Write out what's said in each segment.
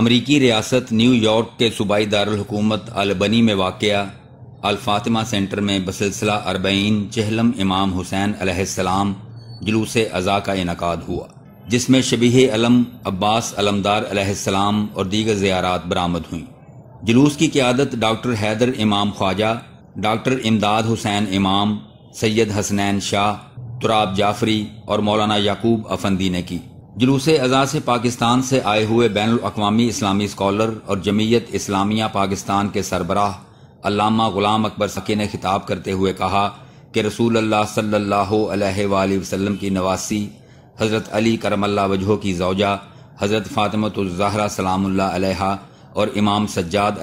अमरीकी रियासत न्यूयॉर्क के सूबाई दारकूमत अलबनी में वाक़ अलफातिमा सेंटर में बसिलसिला अरबईन चहलम इमाम हुसैन अलैहिस्सलाम जुलूस अज़ा का इनका हुआ जिसमें शबीह अलम अब्बास अलमदार अलैहिस्सलाम और दीगर ज़ियारत बरामद हुई जुलूस की क्यादत डॉक्टर हैदर इमाम ख्वाजा डॉक्टर इमदाद हुसैन इमाम सैयद हसनैन शाह तुराब जाफरी और मौलाना याकूब अफंदी ने की जुलूस अजा से पाकिस्तान से आए हुए बैन अवी इस्लामी स्कॉलर और जमीयत इस्लामिया पाकिस्तान के सरबराह अलामा गुलाम अकबर सके ने खिताब करते हुए कहा कि रसूल अल्लाह की नवासी हज़रत अली करमल्ला वजह की जौजा हज़रत फ़ातमत सलामुल्ला अलैहा और इमाम सज्जाद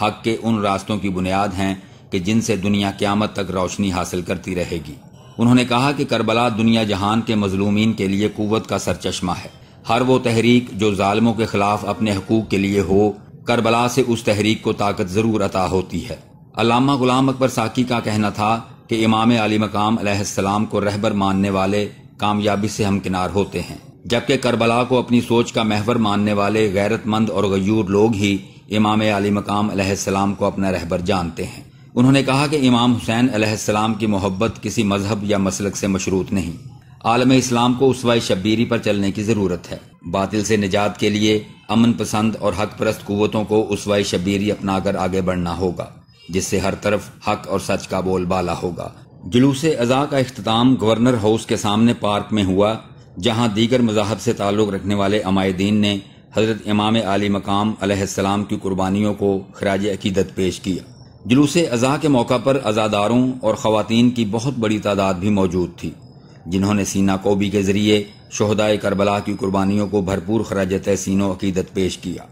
हक के उन रास्तों की बुनियाद हैं कि जिनसे दुनिया क्यामत तक रोशनी हासिल करती रहेगी उन्होंने कहा कि करबला दुनिया जहान के मजलूमीन के लिए कुत का सरचश्मा है हर वो तहरीक जो जालमों के खिलाफ अपने हकूक के लिए हो करबला से उस तहरीक को ताकत जरूर अता होती है अलामा गुलाम अकबर साकी का कहना था कि इमाम अली मकाम को रहबर मानने वाले कामयाबी से हमकिनार होते हैं जबकि करबला को अपनी सोच का महवर मानने वाले गैरतमंद और गयूर लोग ही इमाम अली मकाम को अपना रहबर जानते हैं उन्होंने कहा कि इमाम हुसैन अलैहिस्सलाम की मोहब्बत किसी मजहब या मसलक से मशरूत नहीं आलम इस्लाम को उसवा शब्बीरी पर चलने की ज़रूरत है बातिल से निजात के लिए अमन पसंद और हक परस्त कुतों को उसवा शब्बीरी अपना कर आगे बढ़ना होगा जिससे हर तरफ हक और सच का बोलबाला होगा जुलूस अज़ा का अख्ताम गवर्नर हाउस के सामने पार्क में हुआ जहाँ दीगर मजाहब से ताल्लुक़ रखने वाले अमायदीन ने हज़रत इमाम आली मकाम की कुर्बानियों को खराज अकीदत पेश किया जुलूस अज़ा के मौका पर अज़ादारों और ख़वातीन की बहुत बड़ी तादाद भी मौजूद थी जिन्होंने सीना कोबी के ज़रिए शहदाय करबला की कुर्बानियों को भरपूर खराज तहसीनों अकीदत पेश किया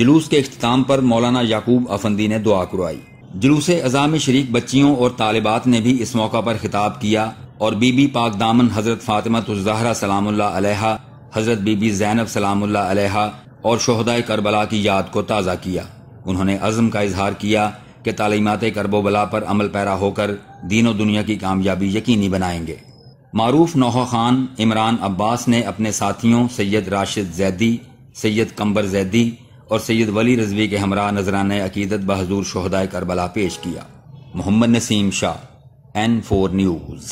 जुलूस के अख्ताम पर मौलाना याकूब अफंदी ने दुआ करवाई जुलूस अज़ा में शरीक बच्चियों और तालिबात ने भी इस मौका पर खिताब किया और बीबी पाक दामन हज़रत फ़ातिमा तुजहरा सलाम अलैहा हज़रत बीबी जैनब सलाम अलैहा और शहदाय करबला की याद को ताज़ा किया उन्होंने अज़म का इजहार किया के तालीमत करबोबला पर अमल पैरा होकर दीनों दुनिया की कामयाबी यकीनी बनाएंगे मारूफ नोह खान इमरान अब्बास ने अपने साथियों सैयद राशिद जैदी सैयद कंबर जैदी और सैयद वली रजवी के हमरा नजरान अकीदत बहजूर शहदाय करबला पेश किया Mohammad Naseem Shah N four news